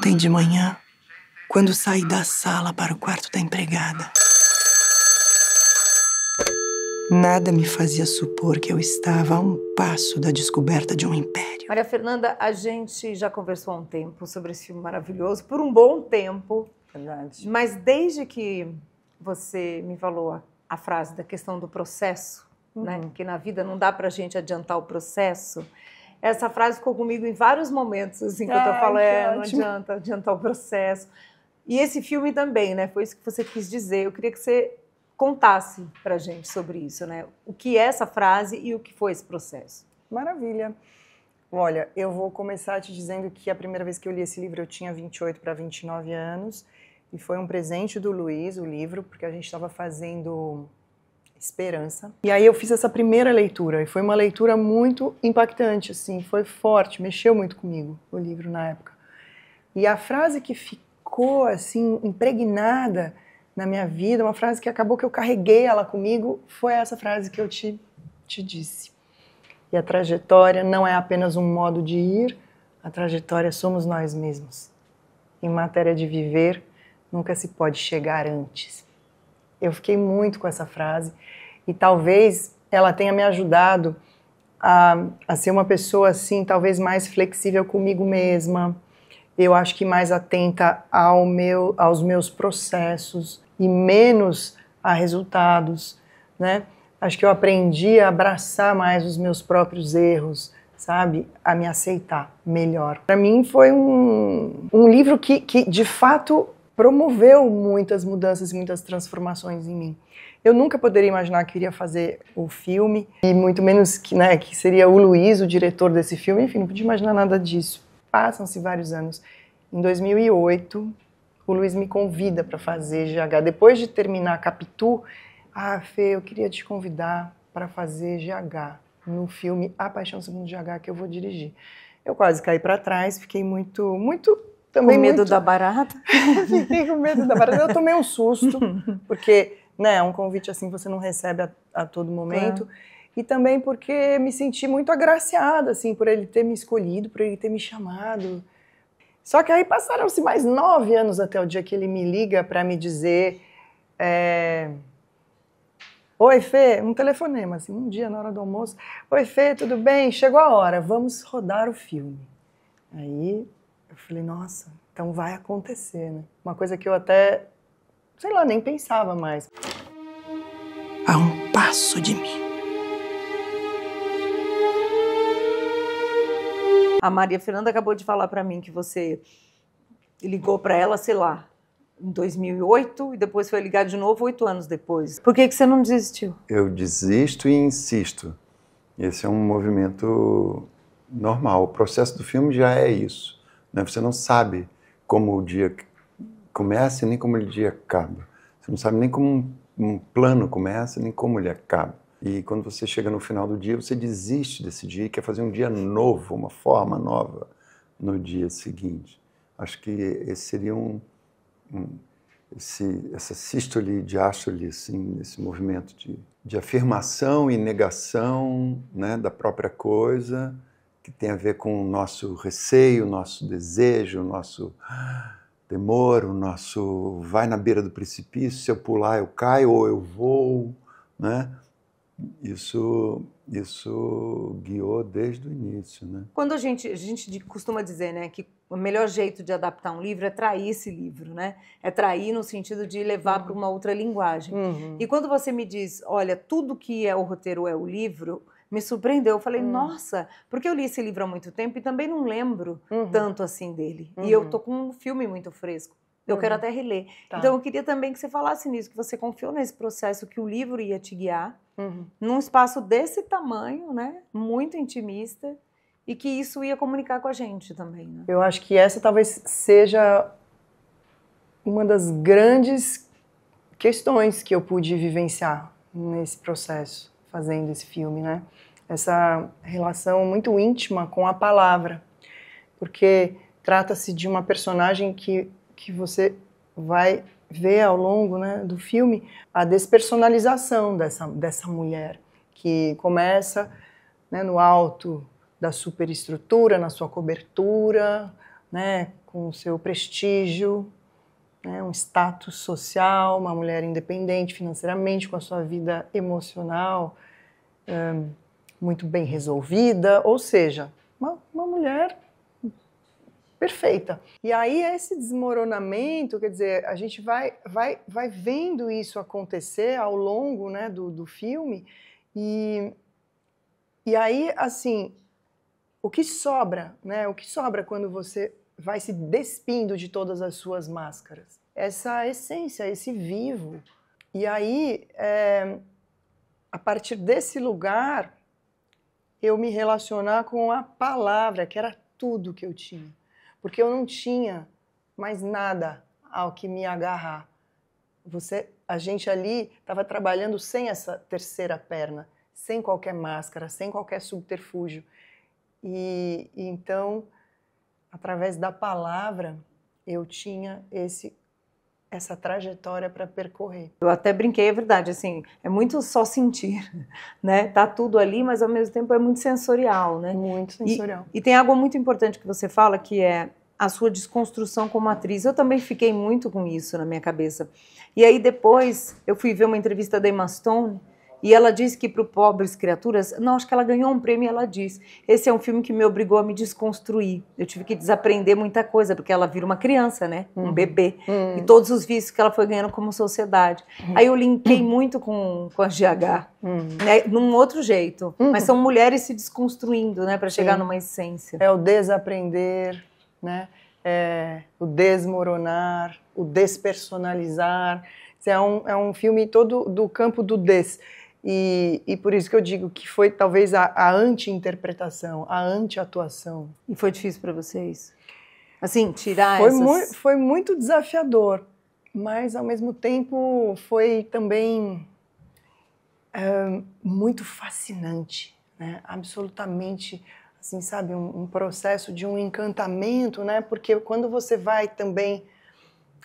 ontem de manhã, quando saí da sala para o quarto da empregada. Nada me fazia supor que eu estava a um passo da descoberta de um império. Maria Fernanda, a gente já conversou há um tempo sobre esse filme maravilhoso, por um bom tempo. Verdade. Mas desde que você me falou a, a frase da questão do processo, né, uhum. né, que na vida não dá para a gente adiantar o processo, essa frase ficou comigo em vários momentos, assim, que é, eu tô falando, é, não adianta adiantar o processo. E esse filme também, né? Foi isso que você quis dizer. Eu queria que você contasse pra gente sobre isso, né? O que é essa frase e o que foi esse processo. Maravilha. Olha, eu vou começar te dizendo que a primeira vez que eu li esse livro eu tinha 28 para 29 anos e foi um presente do Luiz, o livro, porque a gente estava fazendo Esperança. E aí eu fiz essa primeira leitura e foi uma leitura muito impactante, assim, foi forte, mexeu muito comigo o livro na época. E a frase que ficou assim impregnada na minha vida, uma frase que acabou que eu carreguei ela comigo, foi essa frase que eu te te disse. E a trajetória não é apenas um modo de ir, a trajetória somos nós mesmos. Em matéria de viver, nunca se pode chegar antes. Eu fiquei muito com essa frase e talvez ela tenha me ajudado a, a ser uma pessoa assim, talvez mais flexível comigo mesma. Eu acho que mais atenta ao meu, aos meus processos e menos a resultados, né? Acho que eu aprendi a abraçar mais os meus próprios erros, sabe? A me aceitar melhor. Para mim foi um, um livro que, que, de fato, promoveu muitas mudanças e muitas transformações em mim. Eu nunca poderia imaginar que iria fazer o filme, e muito menos que, né, que seria o Luiz o diretor desse filme, enfim, não podia imaginar nada disso. Passam-se vários anos. Em 2008, o Luiz me convida para fazer GH. Depois de terminar Capitu, ah, Fê, eu queria te convidar para fazer GH no filme A Paixão Segundo GH que eu vou dirigir. Eu quase caí para trás, fiquei muito, muito também com medo muito... da barata? Fiquei com medo da barata. Eu tomei um susto, porque né, é um convite assim você não recebe a, a todo momento. E também porque me senti muito agraciada, assim, por ele ter me escolhido, por ele ter me chamado. Só que aí passaram-se mais nove anos até o dia que ele me liga para me dizer... É... Oi, Fê, um telefonema, assim, um dia na hora do almoço. Oi, Fê, tudo bem? Chegou a hora, vamos rodar o filme. Aí eu falei, nossa, então vai acontecer, né? Uma coisa que eu até, sei lá, nem pensava mais. A um passo de mim. A Maria Fernanda acabou de falar para mim que você ligou para ela, sei lá, em 2008 e depois foi ligar de novo oito anos depois. Por que, que você não desistiu? Eu desisto e insisto. Esse é um movimento normal. O processo do filme já é isso. Né? Você não sabe como o dia começa e nem como o dia acaba. Você não sabe nem como um plano começa nem como ele acaba. E quando você chega no final do dia, você desiste desse dia e quer fazer um dia novo, uma forma nova no dia seguinte. Acho que esse seria um, um esse, essa sístole e diástole, assim, esse movimento de, de afirmação e negação né, da própria coisa, que tem a ver com o nosso receio, o nosso desejo, o nosso temor, o nosso vai na beira do precipício, se eu pular eu caio ou eu vou, né? Isso isso guiou desde o início, né? Quando a gente a gente costuma dizer, né, que o melhor jeito de adaptar um livro é trair esse livro, né? É trair no sentido de levar uhum. para uma outra linguagem. Uhum. E quando você me diz, olha, tudo que é o roteiro é o livro, me surpreendeu. Eu falei, hum. nossa, porque eu li esse livro há muito tempo e também não lembro uhum. tanto assim dele. Uhum. E eu uhum. tô com um filme muito fresco. Eu uhum. quero até reler. Tá. Então eu queria também que você falasse nisso, que você confiou nesse processo que o livro ia te guiar, uhum. num espaço desse tamanho, né? Muito intimista, e que isso ia comunicar com a gente também. Né? Eu acho que essa talvez seja uma das grandes questões que eu pude vivenciar nesse processo fazendo esse filme, né? Essa relação muito íntima com a palavra, porque trata-se de uma personagem que, que você vai ver ao longo né, do filme a despersonalização dessa, dessa mulher, que começa né, no alto da superestrutura, na sua cobertura, né, com o seu prestígio, né, um status social, uma mulher independente financeiramente, com a sua vida emocional hum, muito bem resolvida, ou seja, uma, uma mulher perfeita. E aí esse desmoronamento, quer dizer, a gente vai, vai, vai vendo isso acontecer ao longo né, do, do filme e, e aí, assim, o que sobra, né? O que sobra quando você vai se despindo de todas as suas máscaras. Essa essência, esse vivo. E aí, é, a partir desse lugar, eu me relacionar com a palavra, que era tudo que eu tinha. Porque eu não tinha mais nada ao que me agarrar. Você, a gente ali estava trabalhando sem essa terceira perna, sem qualquer máscara, sem qualquer subterfúgio. E, e então através da palavra, eu tinha esse essa trajetória para percorrer. Eu até brinquei, é verdade, assim, é muito só sentir, né? Tá tudo ali, mas ao mesmo tempo é muito sensorial, né? Muito sensorial. E, e tem algo muito importante que você fala, que é a sua desconstrução como atriz. Eu também fiquei muito com isso na minha cabeça. E aí depois eu fui ver uma entrevista da Emma Stone e ela diz que para Pobres Criaturas, não, acho que ela ganhou um prêmio ela diz. Esse é um filme que me obrigou a me desconstruir. Eu tive que desaprender muita coisa, porque ela vira uma criança, né? Um uhum. bebê. Uhum. E todos os vícios que ela foi ganhando como sociedade. Uhum. Aí eu linkei muito com, com a GH, uhum. né? num outro jeito. Uhum. Mas são mulheres se desconstruindo, né? Para chegar Sim. numa essência. É o desaprender, né? É, o desmoronar, o despersonalizar. É um, é um filme todo do campo do des. E, e, por isso que eu digo que foi talvez a, a anti-interpretação, a anti-atuação. E foi difícil para vocês? Assim, tirar foi essas... Mu foi muito desafiador, mas ao mesmo tempo foi também muito fascinante, né? Absolutamente, assim, sabe, um, um processo de um encantamento, né? Porque quando você vai também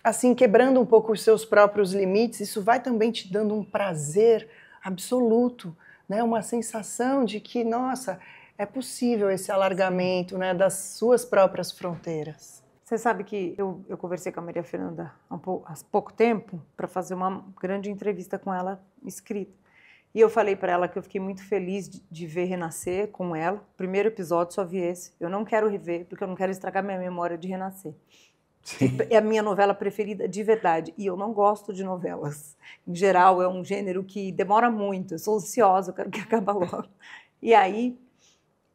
assim quebrando um pouco os seus próprios limites, isso vai também te dando um prazer absoluto, né? uma sensação de que, nossa, é possível esse alargamento né, das suas próprias fronteiras. Você sabe que eu, eu conversei com a Maria Fernanda há, pouco, há pouco tempo para fazer uma grande entrevista com ela escrita. E eu falei para ela que eu fiquei muito feliz de, de, ver Renascer com ela. Primeiro episódio só vi esse. Eu não quero rever porque eu não quero estragar minha memória de Renascer. Sim. É a minha novela preferida de verdade. E eu não gosto de novelas. Em geral, é um gênero que demora muito. Eu sou ansiosa, eu quero que acabe logo. E aí,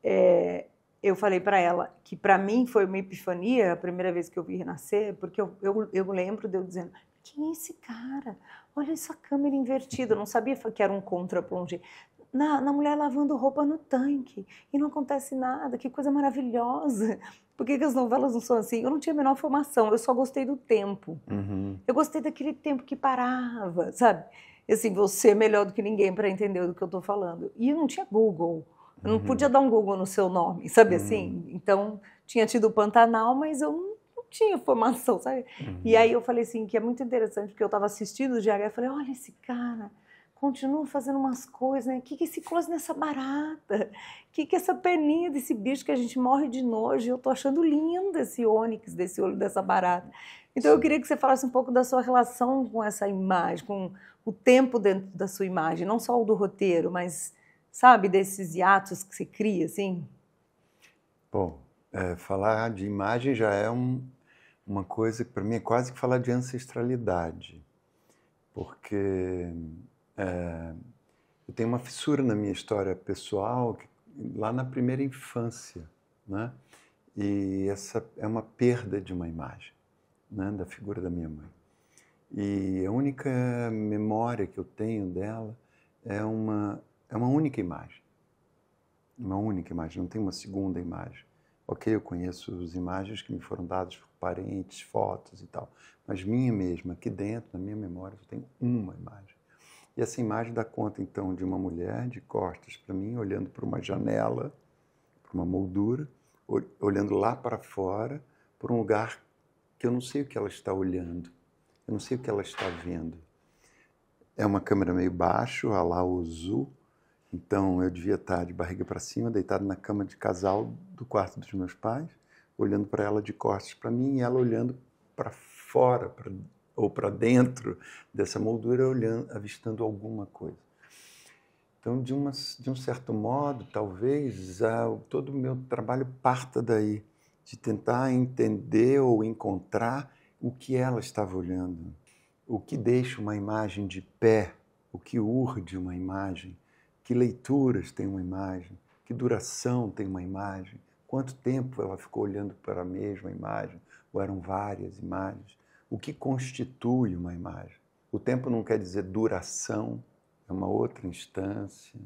é, eu falei para ela que para mim foi uma epifania a primeira vez que eu vi Renascer, porque eu, eu, eu lembro de eu dizendo: quem é esse cara? Olha essa câmera invertida. Eu não sabia que era um contraplongé na, na mulher lavando roupa no tanque e não acontece nada, que coisa maravilhosa. Por que, que, as novelas não são assim? Eu não tinha a menor formação, eu só gostei do tempo. Uhum. Eu gostei daquele tempo que parava, sabe? Assim, você é melhor do que ninguém para entender do que eu estou falando. E não tinha Google. Eu não uhum. podia dar um Google no seu nome, sabe uhum. assim? Então, tinha tido o Pantanal, mas eu não, não tinha formação, sabe? Uhum. E aí eu falei assim, que é muito interessante, porque eu estava assistindo o Diário e falei, olha esse cara, continuam fazendo umas coisas, né? O que, que é esse close nessa barata? O que, que é essa perninha desse bicho que a gente morre de nojo? Eu estou achando lindo esse ônix desse olho dessa barata. Então eu queria que você falasse um pouco da sua relação com essa imagem, com o tempo dentro da sua imagem, não só o do roteiro, mas sabe desses hiatos que você cria, assim. Bom, é, falar de imagem já é um, uma coisa que para mim é quase que falar de ancestralidade, porque ah, eu tenho uma fissura na minha história pessoal que, lá na primeira infância, né? E essa é uma perda de uma imagem, né? Da figura da minha mãe. E a única memória que eu tenho dela é uma é uma única imagem, uma única imagem. Não tem uma segunda imagem. Ok, eu conheço as imagens que me foram dadas por parentes, fotos e tal, mas minha mesma, aqui dentro, na minha memória, eu tenho uma imagem. E essa imagem dá conta, então, de uma mulher de costas para mim, olhando para uma janela, para uma moldura, olhando lá para fora, para um lugar que eu não sei o que ela está olhando, eu não sei o que ela está vendo. É uma câmera meio baixo, a lá Ozu, então eu devia estar tá de barriga para cima, deitado na cama de casal do quarto dos meus pais, olhando para ela de costas para mim e ela olhando para fora, para ou para dentro dessa moldura, olhando, avistando alguma coisa. Então, de, uma, de um certo modo, talvez todo o meu trabalho parta daí, de tentar entender ou encontrar o que ela estava olhando, o que deixa uma imagem de pé, o que urde uma imagem, que leituras tem uma imagem, que duração tem uma imagem, quanto tempo ela ficou olhando para a mesma imagem, ou eram várias imagens o que constitui uma imagem. O tempo não quer dizer duração, é uma outra instância.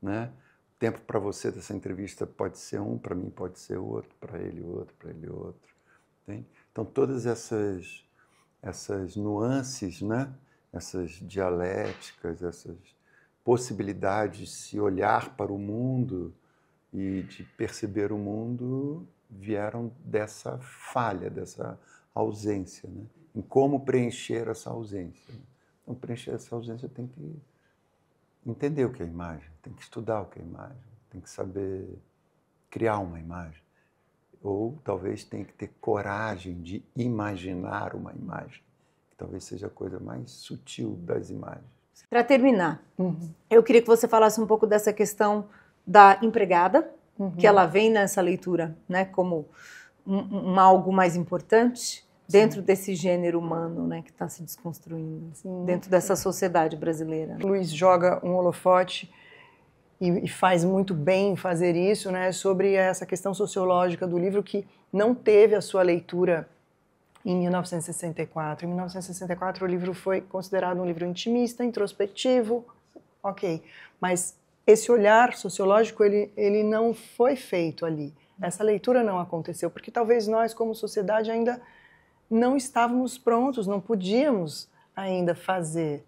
Né? O tempo para você dessa entrevista pode ser um, para mim pode ser outro, para ele outro, para ele outro. Entende? Então, todas essas, essas nuances, né? essas dialéticas, essas possibilidades de se olhar para o mundo e de perceber o mundo vieram dessa falha, dessa ausência. Né? em como preencher essa ausência. Então, preencher essa ausência tem que entender o que é imagem, tem que estudar o que é imagem, tem que saber criar uma imagem. Ou talvez tem que ter coragem de imaginar uma imagem, que talvez seja a coisa mais sutil das imagens. Para terminar, uhum. eu queria que você falasse um pouco dessa questão da empregada, uhum. que ela vem nessa leitura né, como um, um algo mais importante dentro Sim. desse gênero humano né, que está se desconstruindo, Sim. dentro dessa sociedade brasileira. Né? Luiz joga um holofote e, e, faz muito bem fazer isso, né, sobre essa questão sociológica do livro que não teve a sua leitura em 1964. Em 1964 o livro foi considerado um livro intimista, introspectivo, ok, mas esse olhar sociológico ele, ele não foi feito ali. Uhum. Essa leitura não aconteceu porque talvez nós como sociedade ainda não estávamos prontos, não podíamos ainda fazer.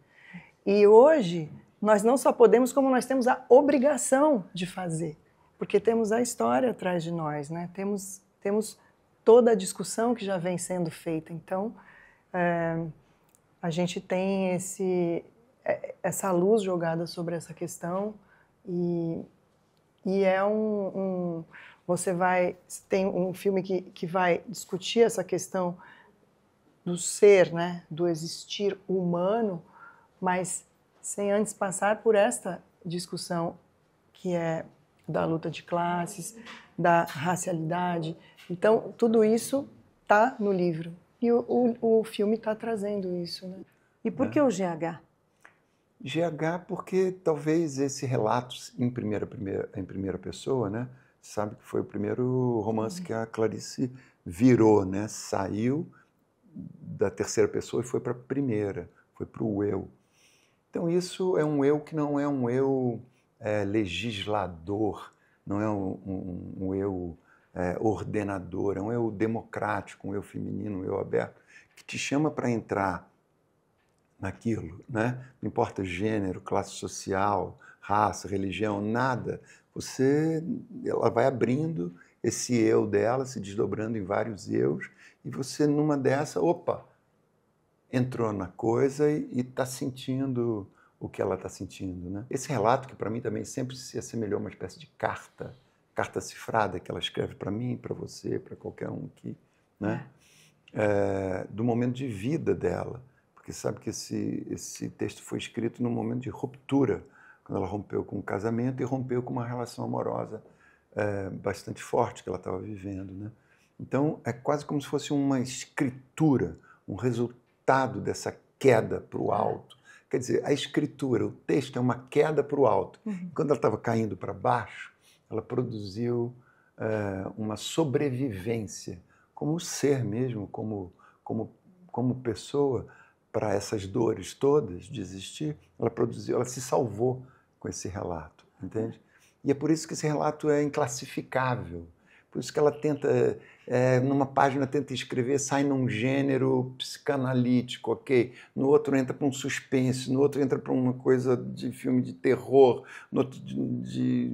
E hoje nós não só podemos, como nós temos a obrigação de fazer, porque temos a história atrás de nós, né? Temos temos toda a discussão que já vem sendo feita. Então é, a gente tem esse é, essa luz jogada sobre essa questão e e é um, um você vai tem um filme que, que vai discutir essa questão do ser, né, do existir humano, mas sem antes passar por esta discussão que é da luta de classes, da racialidade. Então, tudo isso está no livro. E o, o, o filme está trazendo isso. Né? E por é. que o GH? GH porque talvez esse relato em primeira, primeira, em primeira pessoa, né? Sabe que foi o primeiro romance uhum. que a Clarice virou, né? Saiu da terceira pessoa e foi para a primeira, foi para o eu. Então, isso é um eu que não é um eu é, legislador, não é um, um, um eu é, ordenador, é um eu democrático, um eu feminino, um eu aberto, que te chama para entrar naquilo. Né? Não importa gênero, classe social, raça, religião, nada. Você, ela vai abrindo esse eu dela, se desdobrando em vários eus, e você numa dessa, opa, entrou na coisa e está sentindo o que ela está sentindo. Né? Esse relato, que para mim também sempre se assemelhou a uma espécie de carta, carta cifrada que ela escreve para mim, para você, para qualquer um que. Né? É. é, do momento de vida dela, porque sabe que esse, esse texto foi escrito num momento de ruptura, quando ela rompeu com o casamento e rompeu com uma relação amorosa é, bastante forte que ela estava vivendo. Né? Então é quase como se fosse uma escritura, um resultado dessa queda para o alto. Quer dizer, a escritura, o texto é uma queda para o alto. Uhum. Quando ela estava caindo para baixo, ela produziu eh, uma sobrevivência como ser mesmo, como, como, como pessoa para essas dores todas de existir, ela produziu, ela se salvou com esse relato, entende? E é por isso que esse relato é inclassificável. Por isso que ela tenta, é, numa página tenta escrever, sai num gênero psicanalítico, ok? No outro entra para um suspense, no outro entra para uma coisa de filme de terror, no outro de, de,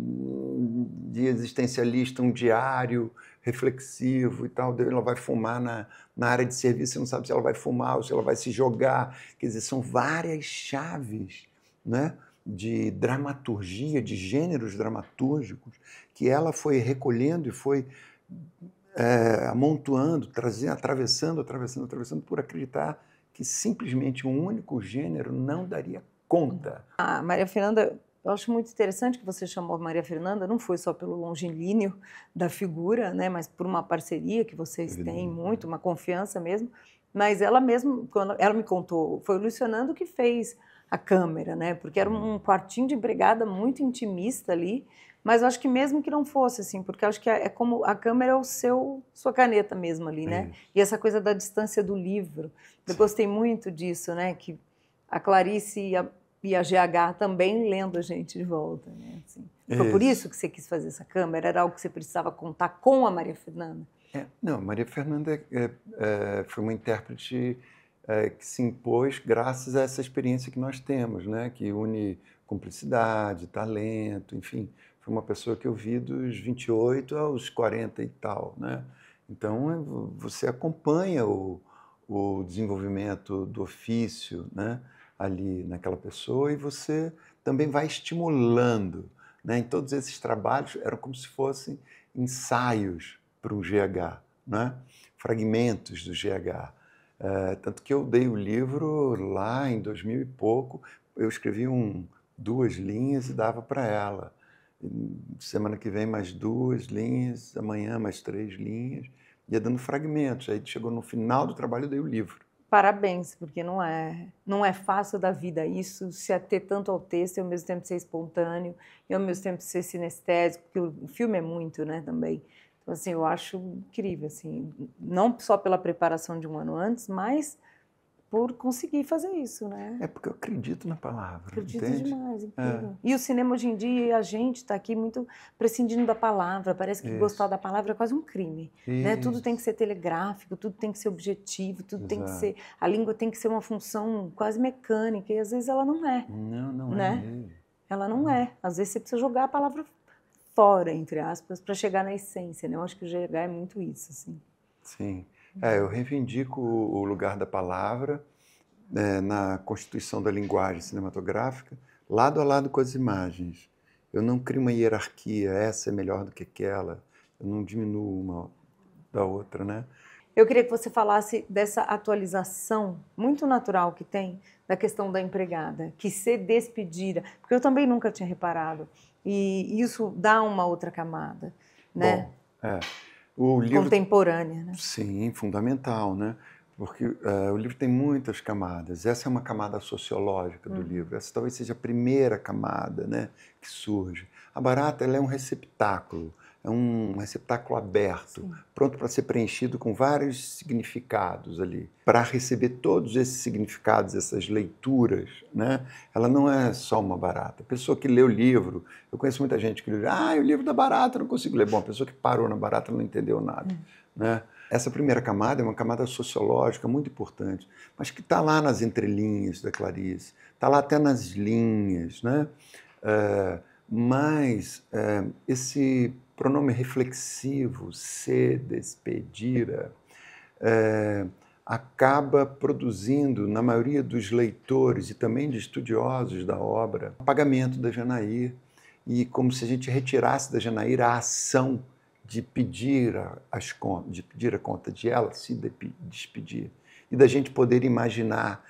de existencialista, um diário reflexivo e tal. Ela vai fumar na, na área de serviço, você não sabe se ela vai fumar ou se ela vai se jogar. Quer dizer, são várias chaves, né? de dramaturgia, de gêneros dramatúrgicos, que ela foi recolhendo e foi é, amontoando, trazendo, atravessando, atravessando, atravessando, por acreditar que simplesmente um único gênero não daria conta. A Maria Fernanda, eu acho muito interessante que você chamou Maria Fernanda, não foi só pelo longilíneo da figura, né, mas por uma parceria que vocês têm né. muito, uma confiança mesmo. Mas ela mesmo, quando ela me contou, foi o Lucianando que fez a câmera, né? Porque era um uhum. quartinho de brigada muito intimista ali, mas eu acho que mesmo que não fosse assim, porque eu acho que é, é como a câmera é o seu sua caneta mesmo ali, né? e essa coisa da distância do livro. Eu gostei muito disso, né? Que a Clarice e a, e a GH também lendo a gente de volta, né? Assim. Foi isso. por isso que você quis fazer essa câmera? Era algo que você precisava contar com a Maria Fernanda? É, não, Maria Fernanda é, é, é foi uma intérprete é, que se impôs graças a essa experiência que nós temos, né? que une cumplicidade, talento, enfim. Foi uma pessoa que eu vi dos 28 aos 40 e tal. Né? Então, é, você acompanha o, o desenvolvimento do ofício né? ali naquela pessoa e você também vai estimulando. Né? Em todos esses trabalhos, eram como se fossem ensaios para um GH, né? fragmentos do GH. É, tanto que eu dei o livro lá em 2000 e pouco, eu escrevi um, duas linhas e dava para ela. Semana que vem mais duas linhas, amanhã mais três linhas, ia dando fragmentos. Aí chegou no final do trabalho, eu dei o livro. Parabéns, porque não é, não é fácil da vida isso, se ater é tanto ao texto e ao mesmo tempo ser espontâneo, e ao mesmo tempo ser sinestésico, porque o filme é muito, né, também então, assim, eu acho incrível, assim, não só pela preparação de um ano antes, mas por conseguir fazer isso, né? É porque eu acredito na palavra. Acredito entende? demais, é. incrível. É. E o cinema hoje em dia, a gente está aqui muito prescindindo da palavra. Parece que isso. gostar da palavra é quase um crime. Né? Tudo tem que ser telegráfico, tudo tem que ser objetivo, tudo Exato. tem que ser. A língua tem que ser uma função quase mecânica, e às vezes ela não é. Não, não é né? é. Ela não é. Às vezes você precisa jogar a palavra fora, entre aspas, para chegar na essência, né? Eu acho que o GH é muito isso, assim. Sim. É, eu reivindico o lugar da palavra é, na constituição da linguagem cinematográfica, lado a lado com as imagens. Eu não crio uma hierarquia, essa é melhor do que aquela, eu não diminuo uma da outra, né? Eu queria que você falasse dessa atualização muito natural que tem da questão da empregada, que se despedira, porque eu também nunca tinha reparado. E isso dá uma outra camada, né? Bom, é. o livro... Contemporânea, né? Sim, fundamental, né? Porque uh, o livro tem muitas camadas. Essa é uma camada sociológica do hum. livro. Essa talvez seja a primeira camada, né, que surge. A barata é um receptáculo, é um receptáculo aberto, Sim. pronto para ser preenchido com vários significados ali. Para receber todos esses significados, essas leituras, né? ela não é só uma barata. A pessoa que lê o livro, eu conheço muita gente que lê, ah, é o livro da barata, não consigo ler. Bom, a pessoa que parou na barata não entendeu nada. Hum. Né? Essa primeira camada é uma camada sociológica muito importante, mas que está lá nas entrelinhas da Clarice, está lá até nas linhas. Né? Uh, mas é, esse pronome reflexivo, se despedira, é, eh, acaba produzindo, na maioria dos leitores e também de estudiosos da obra, apagamento da Janaír e como se a gente retirasse da Janaír a ação de pedir, as, de pedir a conta de ela se despedir e da gente poder imaginar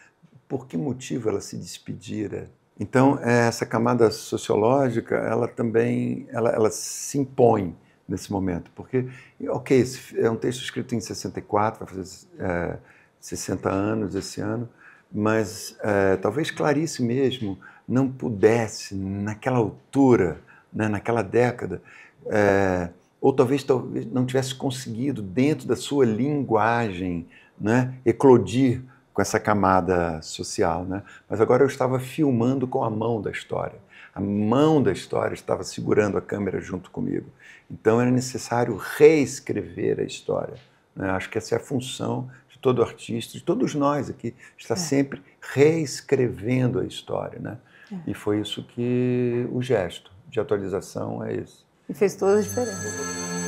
por que motivo ela se despedira então, eh, essa camada sociológica, ela também ela, ela se impõe nesse momento, porque, ok, é um texto escrito em 64, vai fazer é, eh, 60 anos esse ano, mas é, talvez Clarice mesmo não pudesse, naquela altura, né, naquela década, é, ou talvez, talvez não tivesse conseguido, dentro da sua linguagem, né, eclodir com essa camada social, né? Mas agora eu estava filmando com a mão da história. A mão da história estava segurando a câmera junto comigo. Então era necessário reescrever a história. Né? Acho que essa é a função de todo artista, de todos nós aqui, está é. sempre reescrevendo a história, né? É. E foi isso que o gesto de atualização é esse. E fez toda a diferença.